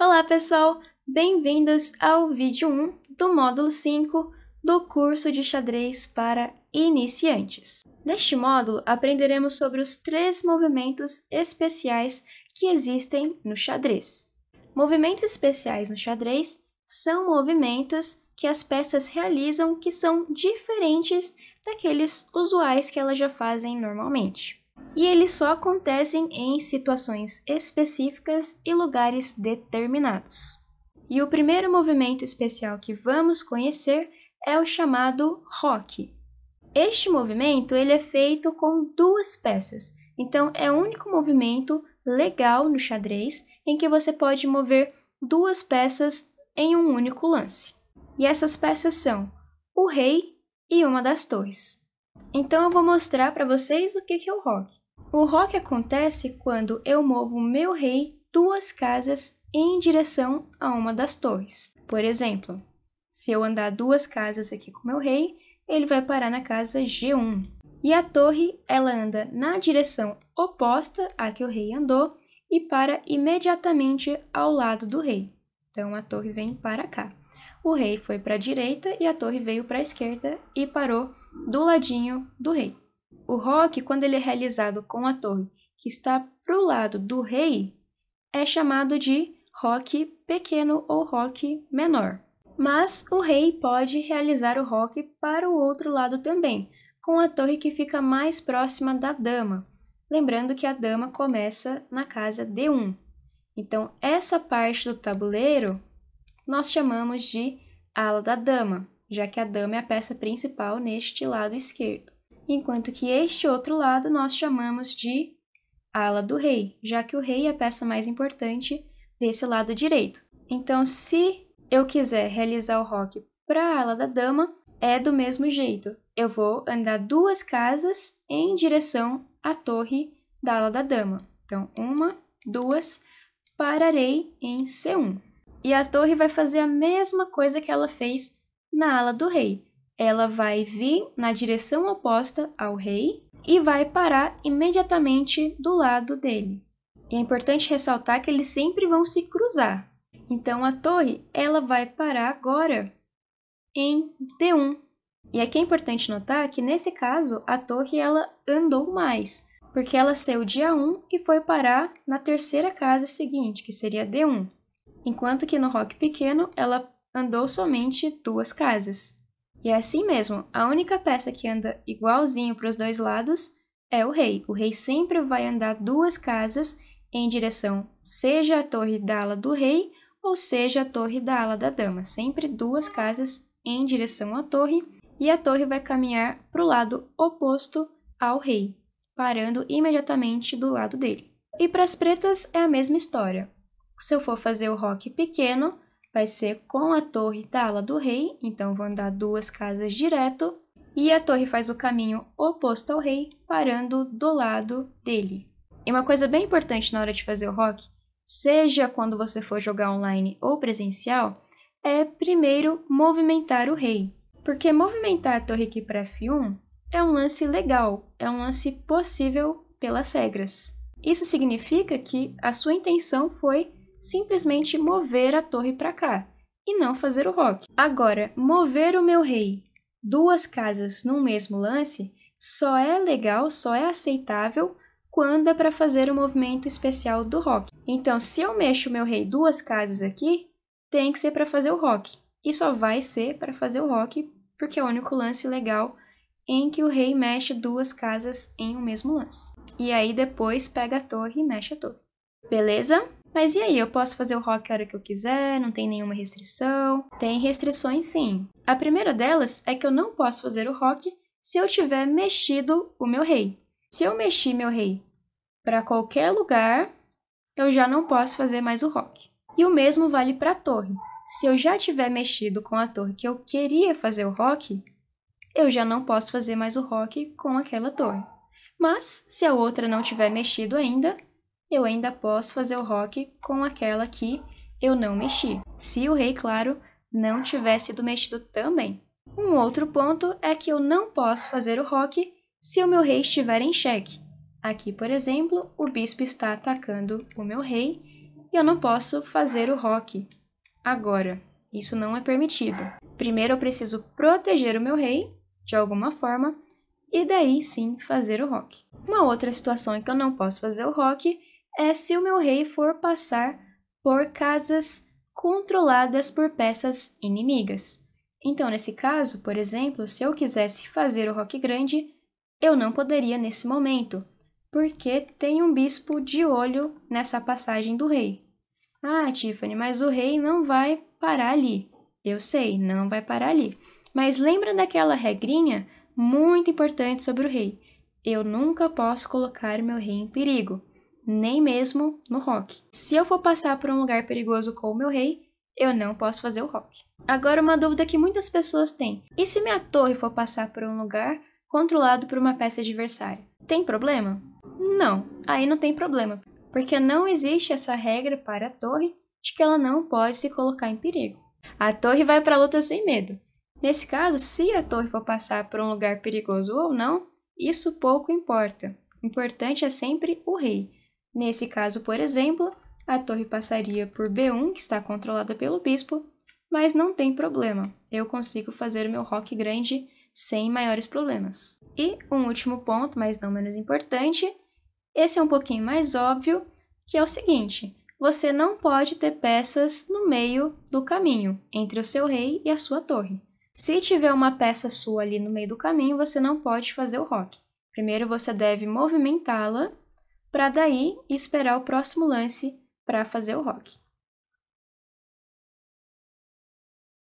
Olá, pessoal! Bem-vindos ao vídeo 1 do módulo 5 do curso de xadrez para iniciantes. Neste módulo, aprenderemos sobre os três movimentos especiais que existem no xadrez. Movimentos especiais no xadrez são movimentos que as peças realizam que são diferentes daqueles usuais que elas já fazem normalmente e eles só acontecem em situações específicas e lugares determinados. E o primeiro movimento especial que vamos conhecer é o chamado rock. Este movimento ele é feito com duas peças, então é o único movimento legal no xadrez em que você pode mover duas peças em um único lance. E essas peças são o rei e uma das torres. Então eu vou mostrar para vocês o que é o rock. O rock acontece quando eu movo meu rei duas casas em direção a uma das torres. Por exemplo, se eu andar duas casas aqui com meu rei, ele vai parar na casa G1. E a torre, ela anda na direção oposta à que o rei andou e para imediatamente ao lado do rei. Então a torre vem para cá. O rei foi para a direita e a torre veio para a esquerda e parou do ladinho do rei. O rock, quando ele é realizado com a torre que está para o lado do rei, é chamado de rock pequeno ou rock menor. Mas o rei pode realizar o rock para o outro lado também, com a torre que fica mais próxima da dama. Lembrando que a dama começa na casa D1. Então, essa parte do tabuleiro nós chamamos de ala da dama, já que a dama é a peça principal neste lado esquerdo enquanto que este outro lado nós chamamos de ala do rei, já que o rei é a peça mais importante desse lado direito. Então, se eu quiser realizar o rock para a ala da dama, é do mesmo jeito. Eu vou andar duas casas em direção à torre da ala da dama. Então, uma, duas, pararei em C1. E a torre vai fazer a mesma coisa que ela fez na ala do rei ela vai vir na direção oposta ao rei e vai parar imediatamente do lado dele. E é importante ressaltar que eles sempre vão se cruzar. Então a torre, ela vai parar agora em D1. E aqui é importante notar que nesse caso a torre ela andou mais, porque ela saiu dia 1 e foi parar na terceira casa seguinte, que seria D1. Enquanto que no rock pequeno ela andou somente duas casas. E é assim mesmo, a única peça que anda igualzinho para os dois lados é o rei. O rei sempre vai andar duas casas em direção, seja a torre da ala do rei ou seja a torre da ala da dama. Sempre duas casas em direção à torre e a torre vai caminhar para o lado oposto ao rei, parando imediatamente do lado dele. E para as pretas é a mesma história. Se eu for fazer o rock pequeno, vai ser com a torre da ala do rei, então vou andar duas casas direto, e a torre faz o caminho oposto ao rei, parando do lado dele. E uma coisa bem importante na hora de fazer o rock, seja quando você for jogar online ou presencial, é primeiro movimentar o rei. Porque movimentar a torre aqui para F1 é um lance legal, é um lance possível pelas regras. Isso significa que a sua intenção foi simplesmente mover a torre para cá e não fazer o rock. Agora, mover o meu rei duas casas num mesmo lance só é legal, só é aceitável quando é para fazer o movimento especial do rock. Então, se eu mexo o meu rei duas casas aqui, tem que ser para fazer o rock. E só vai ser para fazer o rock porque é o único lance legal em que o rei mexe duas casas em um mesmo lance. E aí depois pega a torre e mexe a torre. Beleza? Mas e aí, eu posso fazer o rock a hora que eu quiser, não tem nenhuma restrição? Tem restrições sim. A primeira delas é que eu não posso fazer o rock se eu tiver mexido o meu rei. Se eu mexi meu rei para qualquer lugar, eu já não posso fazer mais o rock. E o mesmo vale para a torre. Se eu já tiver mexido com a torre que eu queria fazer o rock, eu já não posso fazer mais o rock com aquela torre. Mas se a outra não tiver mexido ainda, eu ainda posso fazer o rock com aquela que eu não mexi. Se o rei, claro, não tivesse sido mexido também. Um outro ponto é que eu não posso fazer o rock se o meu rei estiver em xeque. Aqui, por exemplo, o bispo está atacando o meu rei e eu não posso fazer o rock agora. Isso não é permitido. Primeiro eu preciso proteger o meu rei, de alguma forma, e daí sim fazer o rock. Uma outra situação em que eu não posso fazer o rock é se o meu rei for passar por casas controladas por peças inimigas. Então, nesse caso, por exemplo, se eu quisesse fazer o Rock Grande, eu não poderia nesse momento, porque tem um bispo de olho nessa passagem do rei. Ah, Tiffany, mas o rei não vai parar ali. Eu sei, não vai parar ali. Mas lembra daquela regrinha muito importante sobre o rei? Eu nunca posso colocar meu rei em perigo nem mesmo no rock. Se eu for passar por um lugar perigoso com o meu rei, eu não posso fazer o rock. Agora, uma dúvida que muitas pessoas têm: e se minha torre for passar por um lugar controlado por uma peça adversária? Tem problema? Não, aí não tem problema, porque não existe essa regra para a torre de que ela não pode se colocar em perigo. A torre vai para a luta sem medo. Nesse caso, se a torre for passar por um lugar perigoso ou não, isso pouco importa. O importante é sempre o rei. Nesse caso, por exemplo, a torre passaria por B1, que está controlada pelo bispo, mas não tem problema, eu consigo fazer meu rock grande sem maiores problemas. E um último ponto, mas não menos importante, esse é um pouquinho mais óbvio, que é o seguinte: você não pode ter peças no meio do caminho, entre o seu rei e a sua torre. Se tiver uma peça sua ali no meio do caminho, você não pode fazer o rock. Primeiro você deve movimentá-la para daí esperar o próximo lance para fazer o rock.